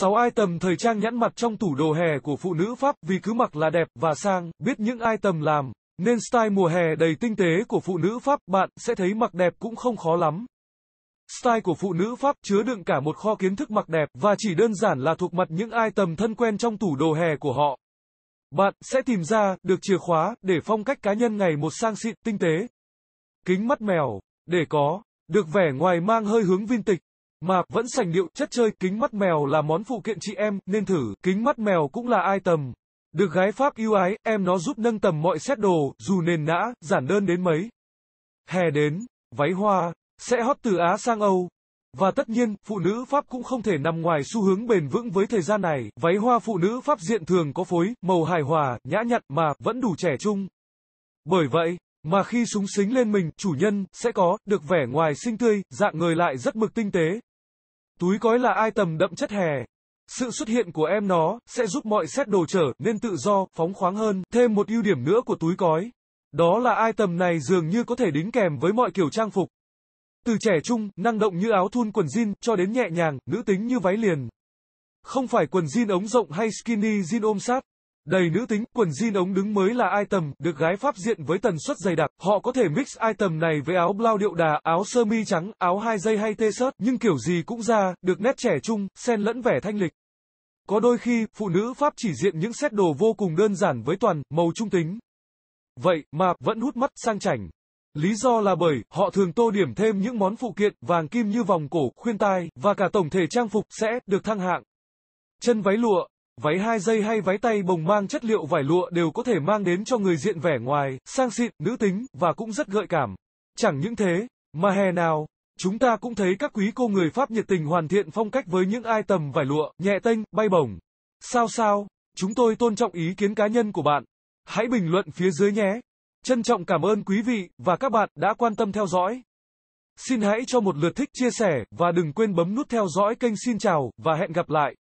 6 item thời trang nhãn mặt trong tủ đồ hè của phụ nữ Pháp vì cứ mặc là đẹp và sang, biết những item làm, nên style mùa hè đầy tinh tế của phụ nữ Pháp bạn sẽ thấy mặc đẹp cũng không khó lắm. Style của phụ nữ Pháp chứa đựng cả một kho kiến thức mặc đẹp và chỉ đơn giản là thuộc mặt những item thân quen trong tủ đồ hè của họ. Bạn sẽ tìm ra được chìa khóa để phong cách cá nhân ngày một sang xịn tinh tế. Kính mắt mèo để có được vẻ ngoài mang hơi hướng vintage mà, vẫn sành điệu, chất chơi, kính mắt mèo là món phụ kiện chị em, nên thử, kính mắt mèo cũng là ai tầm. Được gái Pháp yêu ái, em nó giúp nâng tầm mọi xét đồ, dù nền nã, giản đơn đến mấy. Hè đến, váy hoa, sẽ hot từ Á sang Âu. Và tất nhiên, phụ nữ Pháp cũng không thể nằm ngoài xu hướng bền vững với thời gian này. Váy hoa phụ nữ Pháp diện thường có phối, màu hài hòa, nhã nhặn mà, vẫn đủ trẻ trung. Bởi vậy, mà khi súng xính lên mình, chủ nhân sẽ có được vẻ ngoài xinh tươi, dạng người lại rất mực tinh tế. Túi cói là ai tầm đậm chất hè. Sự xuất hiện của em nó sẽ giúp mọi set đồ trở nên tự do, phóng khoáng hơn. Thêm một ưu điểm nữa của túi cói, đó là ai tầm này dường như có thể đính kèm với mọi kiểu trang phục. Từ trẻ trung, năng động như áo thun quần jean, cho đến nhẹ nhàng, nữ tính như váy liền. Không phải quần jean ống rộng hay skinny jean ôm sát, Đầy nữ tính, quần jean ống đứng mới là item, được gái Pháp diện với tần suất dày đặc. Họ có thể mix item này với áo blau điệu đà, áo sơ mi trắng, áo hai dây hay t-shirt, nhưng kiểu gì cũng ra, được nét trẻ trung, xen lẫn vẻ thanh lịch. Có đôi khi, phụ nữ Pháp chỉ diện những set đồ vô cùng đơn giản với toàn, màu trung tính. Vậy, mà, vẫn hút mắt, sang chảnh. Lý do là bởi, họ thường tô điểm thêm những món phụ kiện, vàng kim như vòng cổ, khuyên tai, và cả tổng thể trang phục, sẽ, được thăng hạng. Chân váy lụa, Váy hai dây hay váy tay bồng mang chất liệu vải lụa đều có thể mang đến cho người diện vẻ ngoài, sang xịn, nữ tính, và cũng rất gợi cảm. Chẳng những thế, mà hè nào, chúng ta cũng thấy các quý cô người Pháp nhiệt tình hoàn thiện phong cách với những ai tầm vải lụa, nhẹ tênh, bay bổng. Sao sao, chúng tôi tôn trọng ý kiến cá nhân của bạn. Hãy bình luận phía dưới nhé. Trân trọng cảm ơn quý vị và các bạn đã quan tâm theo dõi. Xin hãy cho một lượt thích chia sẻ và đừng quên bấm nút theo dõi kênh xin chào và hẹn gặp lại.